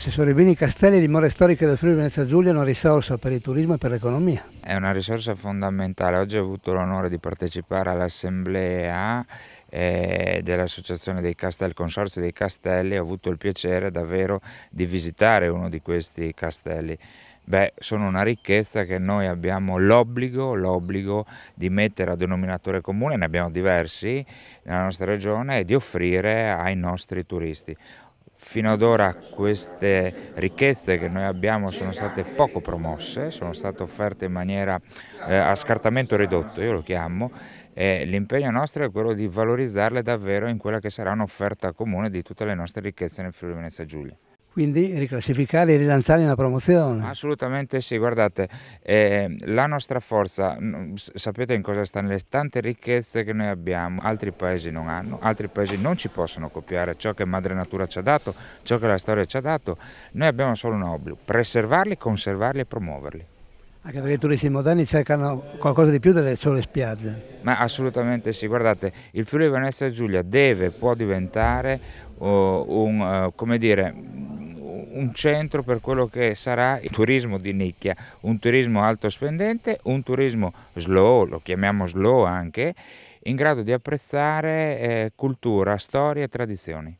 Assessore Beni Castelli, le more storiche del Friuli Venezia Giulia è una risorsa per il turismo e per l'economia. È una risorsa fondamentale. Oggi ho avuto l'onore di partecipare all'assemblea eh, dell'Associazione dei Castelli, Consorzio dei Castelli, ho avuto il piacere davvero di visitare uno di questi castelli. Beh, sono una ricchezza che noi abbiamo l'obbligo, di mettere a denominatore comune, ne abbiamo diversi nella nostra regione, e di offrire ai nostri turisti. Fino ad ora queste ricchezze che noi abbiamo sono state poco promosse, sono state offerte in maniera eh, a scartamento ridotto, io lo chiamo, e l'impegno nostro è quello di valorizzarle davvero in quella che sarà un'offerta comune di tutte le nostre ricchezze nel Friuli Venezia Giulia quindi riclassificare e rilanciare una promozione. Assolutamente sì, guardate, eh, la nostra forza, sapete in cosa sta? le tante ricchezze che noi abbiamo, altri paesi non hanno, altri paesi non ci possono copiare ciò che madre natura ci ha dato, ciò che la storia ci ha dato, noi abbiamo solo un obbligo, preservarli, conservarli e promuoverli. Anche perché i turisti moderni cercano qualcosa di più delle sole spiagge. Ma assolutamente sì, guardate, il Friuli Venezia Giulia deve, può diventare uh, un, uh, come dire, un centro per quello che sarà il turismo di nicchia, un turismo alto spendente, un turismo slow, lo chiamiamo slow anche, in grado di apprezzare eh, cultura, storia e tradizioni.